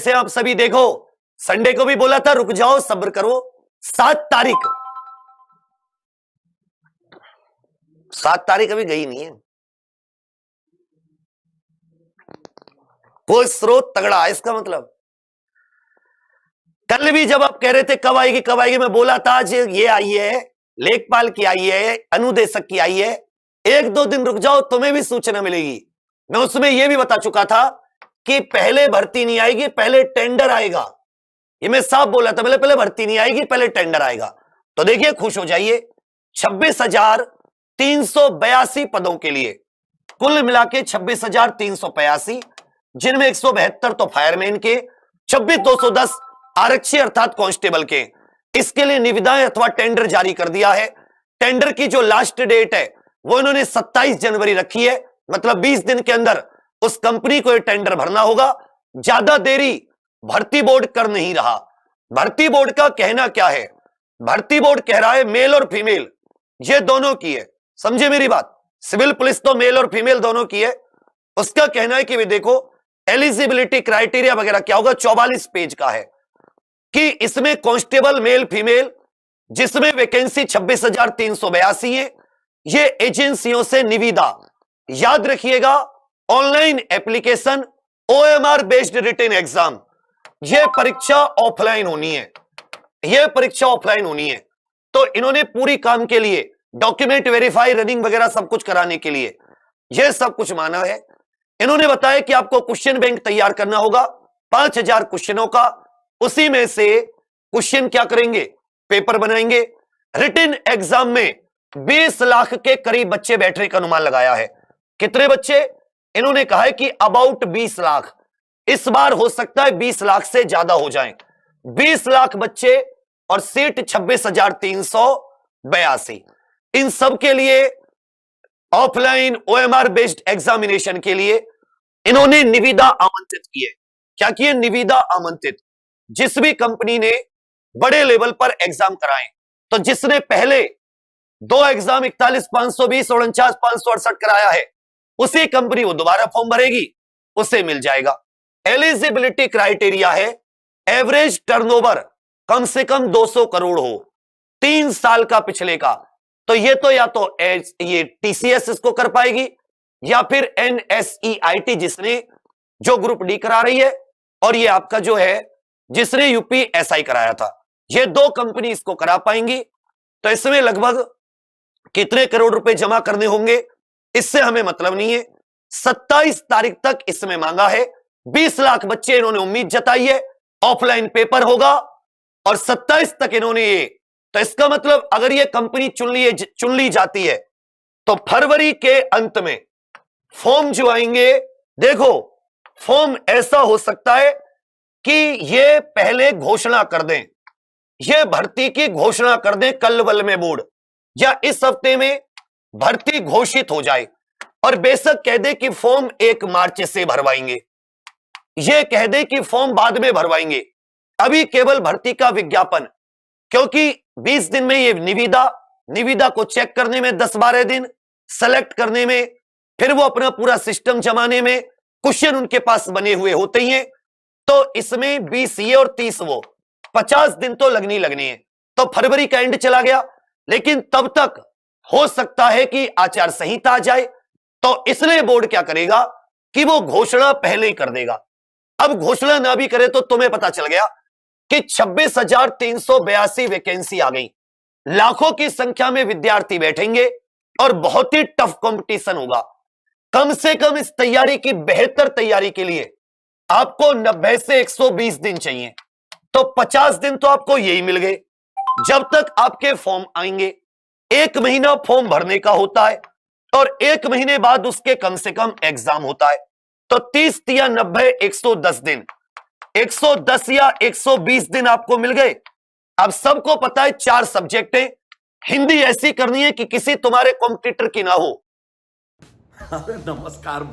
से आप सभी देखो संडे को भी बोला था रुक जाओ सब्र करो सात तारीख सात तारीख अभी गई नहीं है कोई स्रोत तगड़ा है इसका मतलब कल भी जब आप कह रहे थे कब आएगी कब आएगी मैं बोला था आज ये आई है लेखपाल की आई है अनुदेशक की आई है एक दो दिन रुक जाओ तुम्हें भी सूचना मिलेगी मैं उसमें यह भी बता चुका था कि पहले भर्ती नहीं आएगी पहले टेंडर आएगा ये मैं साफ बोला था मैंने पहले भर्ती नहीं आएगी पहले टेंडर आएगा तो देखिए खुश हो जाइए छब्बीस हजार तीन सौ बयासी पदों के लिए कुल मिला के छब्बीस हजार तीन सौ बयासी जिनमें एक सौ बहत्तर तो फायरमैन के छब्बीस दो सौ दस आरक्षी अर्थात कांस्टेबल के इसके लिए निविदाएं अथवा टेंडर जारी कर दिया है टेंडर की जो लास्ट डेट है वो इन्होंने सत्ताईस जनवरी रखी है मतलब बीस दिन के अंदर उस कंपनी को टेंडर भरना होगा ज्यादा देरी भर्ती बोर्ड कर नहीं रहा भर्ती बोर्ड का कहना क्या है भर्ती बोर्ड कह रहा है मेल और फीमेल ये दोनों की है समझे मेरी बात सिविल पुलिस तो मेल और फीमेल दोनों की है उसका कहना है कि वे देखो एलिजिबिलिटी क्राइटेरिया वगैरह क्या होगा चौवालीस पेज का है कि इसमें कांस्टेबल मेल फीमेल जिसमें वैकेंसी छब्बीस हजार तीन सौ बयासी है ये एजेंसियों से निविदा याद रखिएगा online application OMR based written exam यह परीक्षा ऑफलाइन होनी है यह परीक्षा ऑफलाइन होनी है तो इन्होंने पूरी काम के लिए डॉक्यूमेंट वेरीफाई रनिंग वगैरह सब कुछ कराने के लिए यह सब कुछ माना है इन्होंने बताया कि आपको क्वेश्चन बैंक तैयार करना होगा पांच हजार क्वेश्चनों का उसी में से क्वेश्चन क्या करेंगे पेपर बनाएंगे रिटर्न एग्जाम में बीस लाख के करीब बच्चे बैठने का अनुमान लगाया है कितने बच्चे इन्होंने कहा है कि अबाउट 20 लाख इस बार हो सकता है 20 लाख से ज्यादा हो जाए 20 लाख बच्चे और सीट छब्बीस हजार तीन सौ बयासी इन सब के लिए ऑफलाइन ओएमआर बेस्ड एग्जामिनेशन के लिए इन्होंने निविदा आमंत्रित किए क्या किए निविदा आमंत्रित जिस भी कंपनी ने बड़े लेवल पर एग्जाम कराए तो जिसने पहले दो एग्जाम इकतालीस पांच सौ बीस और उनचास पांच सौ अड़सठ कराया है उसी कंपनी वो दोबारा फॉर्म भरेगी उसे मिल जाएगा एलिजिबिलिटी क्राइटेरिया है एवरेज टर्नओवर कम से कम 200 करोड़ हो तीन साल का पिछले का तो ये तो या तो एज, ये टीसीएस इसको कर पाएगी या फिर एनएसईआईटी जिसने जो ग्रुप डी करा रही है और ये आपका जो है जिसने यूपीएसआई कराया था ये दो कंपनी इसको करा पाएंगी तो इसमें लगभग कितने करोड़ रुपए जमा करने होंगे इससे हमें मतलब नहीं है सत्ताईस तारीख तक इसमें मांगा है बीस लाख बच्चे इन्होंने उम्मीद जताई है ऑफलाइन पेपर होगा और सत्ताईस तक इन्होंने ये तो इसका मतलब अगर ये कंपनी चुन ली चुन ली जाती है तो फरवरी के अंत में फॉर्म जो आएंगे देखो फॉर्म ऐसा हो सकता है कि ये पहले घोषणा कर दें ये भर्ती की घोषणा कर दें कल वल में बोर्ड या इस हफ्ते में भर्ती घोषित हो जाए और बेशक कह दे कि फॉर्म एक मार्च से भरवाएंगे यह कह दे कि फॉर्म बाद में भरवाएंगे अभी केवल भर्ती का विज्ञापन क्योंकि 20 दिन में ये निविदा निविदा को चेक करने में 10-12 दिन सेलेक्ट करने में फिर वो अपना पूरा सिस्टम जमाने में क्वेश्चन उनके पास बने हुए होते ही हैं तो इसमें 20 ये और 30 वो 50 दिन तो लगनी लगनी है तो फरवरी का एंड चला गया लेकिन तब तक हो सकता है कि आचार संहिता आ जाए तो इसलिए बोर्ड क्या करेगा कि वो घोषणा पहले ही कर देगा अब घोषणा ना भी करे तो तुम्हें पता चल गया कि छब्बीस हजार तीन सौ बयासी वैकेंसी आ गई लाखों की संख्या में विद्यार्थी बैठेंगे और बहुत ही टफ कंपटीशन होगा कम से कम इस तैयारी की बेहतर तैयारी के लिए आपको 90 से 120 दिन चाहिए तो 50 दिन तो आपको यही मिल गए जब तक आपके फॉर्म आएंगे एक महीना फॉर्म भरने का होता है और एक महीने बाद उसके कम से कम एग्जाम होता है तो तीस या नब्बे एक सौ दस दिन एक सौ दस या एक सौ बीस दिन आपको मिल गए अब सबको पता है चार सब्जेक्ट है हिंदी ऐसी करनी है कि किसी तुम्हारे कॉम्पिटिटर की ना हो नमस्कार